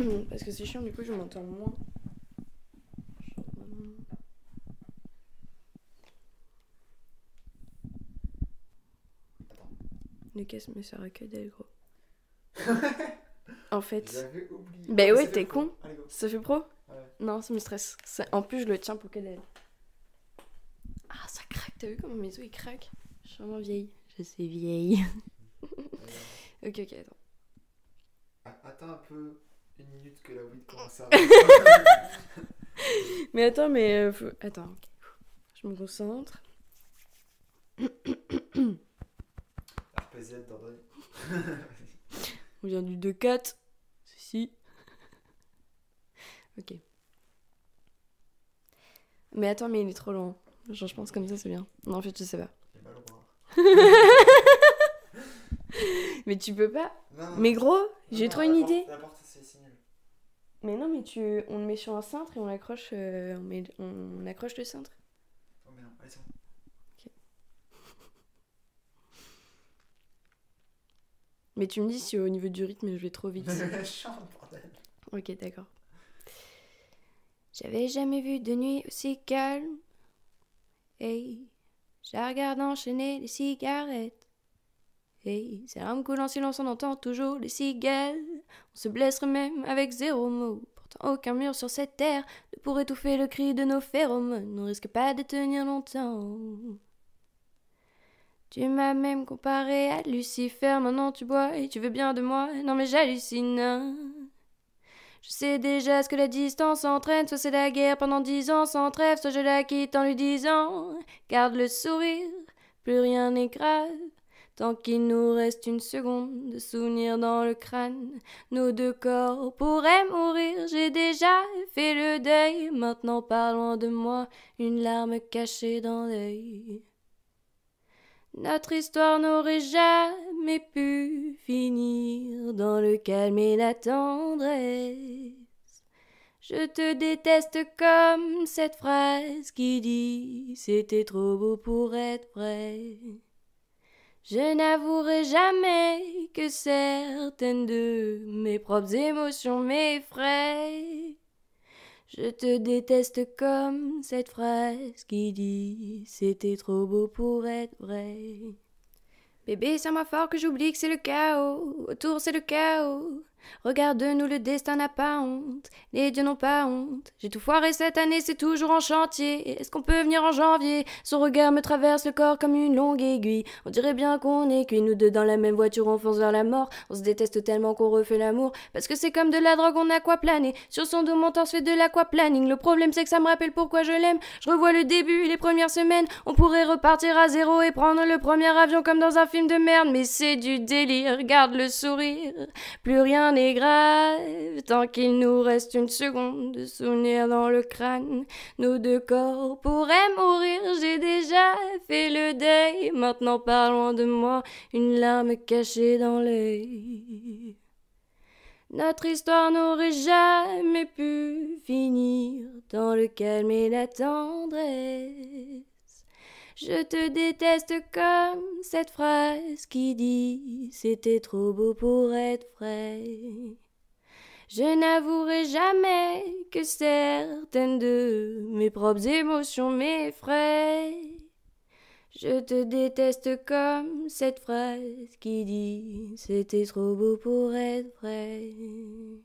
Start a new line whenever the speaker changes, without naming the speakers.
Parce que c'est chiant, du coup, je m'entends moins. Le casse mais ça que dalle, gros. en fait. Oublié. Bah ouais, t'es con. ça fait pro Non, ça me stresse. En plus, je le tiens pour que dalle. Ah, ça craque, t'as vu comment mes os ils craquent Je suis vraiment vieille.
Je suis vieille.
ok, ok, attends. Attends un peu que la mais attends, mais. Euh, attends, je me concentre. On vient du 2-4. Ceci. Ok. Mais attends, mais il est trop long. je pense comme ça, c'est bien. Non, en fait, je sais pas. mais tu peux pas. mais gros, j'ai trop une idée. Mais non, mais tu, on le met sur un cintre et on l'accroche, euh, on, met... accroche le cintre. Oh, mais non, mais tu me dis si au niveau du rythme je vais trop vite.
Ok, d'accord. J'avais jamais vu de nuit aussi calme. Hey, je regarde enchaîner les cigarettes. Hey, c'est l'homme coule en silence, on entend toujours les cigales. On se blesserait même avec zéro mot. Pourtant, aucun mur sur cette terre ne pourrait étouffer le cri de nos phéromones. On risque pas de tenir longtemps. Tu m'as même comparé à Lucifer, maintenant tu bois et tu veux bien de moi. Non mais j'hallucine. Je sais déjà ce que la distance entraîne, soit c'est la guerre pendant dix ans sans trêve, soit je la quitte en lui disant Garde le sourire, plus rien n'est grave. Tant qu'il nous reste une seconde de souvenir dans le crâne, nos deux corps pourraient mourir. J'ai déjà fait le deuil, maintenant parlons de moi, une larme cachée dans l'œil. Notre histoire n'aurait jamais pu finir dans le calme et la tendresse. Je te déteste comme cette phrase qui dit c'était trop beau pour être vrai. Je n'avouerai jamais que certaines de mes propres émotions m'effraient. Je te déteste comme cette phrase qui dit C'était trop beau pour être vrai. Bébé, ça m'a fort que j'oublie que c'est le chaos. Autour, c'est le chaos. Regarde-nous, le destin n'a pas honte, les dieux n'ont pas honte. J'ai tout foiré cette année, c'est toujours en chantier. Est-ce qu'on peut venir en janvier Son regard me traverse le corps comme une longue aiguille. On dirait bien qu'on est cuit, nous deux dans la même voiture, on fonce vers la mort. On se déteste tellement qu'on refait l'amour, parce que c'est comme de la drogue, on a quoi planer Sur son dos, mon torse fait de l'aquaplaning. Le problème, c'est que ça me rappelle pourquoi je l'aime. Je revois le début, les premières semaines. On pourrait repartir à zéro et prendre le premier avion comme dans un film de merde, mais c'est du délire. regarde le sourire, plus rien est grave tant qu'il nous reste une seconde de souvenir dans le crâne. Nos deux corps pourraient mourir, j'ai déjà fait le deuil. Maintenant parlons de moi, une larme cachée dans l'œil. Notre histoire n'aurait jamais pu finir dans le calme et la tendresse. Je te déteste comme cette phrase qui dit C'était trop beau pour être vrai. Je n'avouerai jamais que certaines de mes propres émotions m'effraient. Je te déteste comme cette phrase qui dit C'était trop beau pour être vrai.